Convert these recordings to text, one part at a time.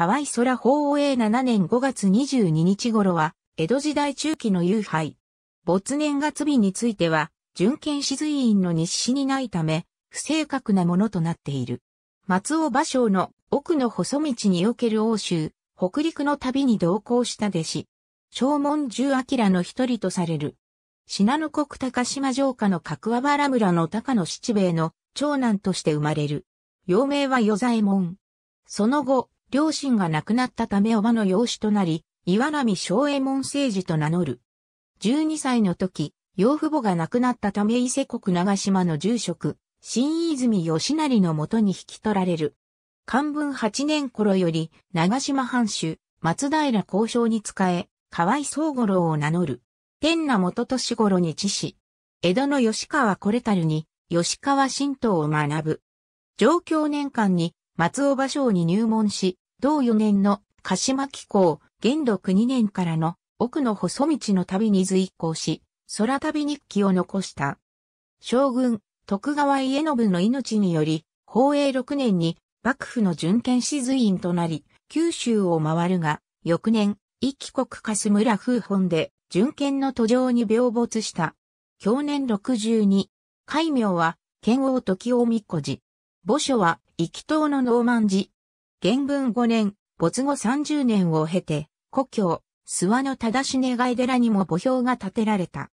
河合空法王営7年5月22日頃は、江戸時代中期の幽廃。没年月日については、純検視随院の日誌にないため、不正確なものとなっている。松尾芭蕉の奥の細道における欧州、北陸の旅に同行した弟子、正門十明の一人とされる。信濃国高島城下の角和原村の高野七兵衛の長男として生まれる。幼名は与左衛門。その後、両親が亡くなったため叔母の養子となり、岩波昭右衛門政治と名乗る。12歳の時、養父母が亡くなったため伊勢国長島の住職、新泉義成のもとに引き取られる。漢文8年頃より、長島藩主、松平交渉に仕え、河合宗五郎を名乗る。天名元年頃に知事。江戸の吉川これたるに、吉川神道を学ぶ。上京年間に松尾芭蕉に入門し、同4年の鹿島紀行、元禄2年からの奥の細道の旅に随行し、空旅日記を残した。将軍、徳川家信の命により、宝永6年に幕府の巡検士随員となり、九州を回るが、翌年、一帰国霞村風本で、巡検の途上に病没した。去年62、海名は、剣王時大美子寺。墓所は、生き島のノーマン寺。元文5年、没後30年を経て、故郷、諏訪の正し願い寺にも墓標が建てられた。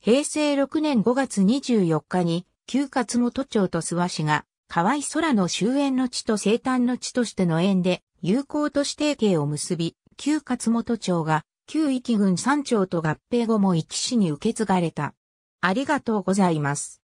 平成6年5月24日に、旧勝元町と諏訪市が、河合空の終焉の地と生誕の地としての縁で、友好都市提携を結び、旧勝元町が、旧域郡三町と合併後も域市に受け継がれた。ありがとうございます。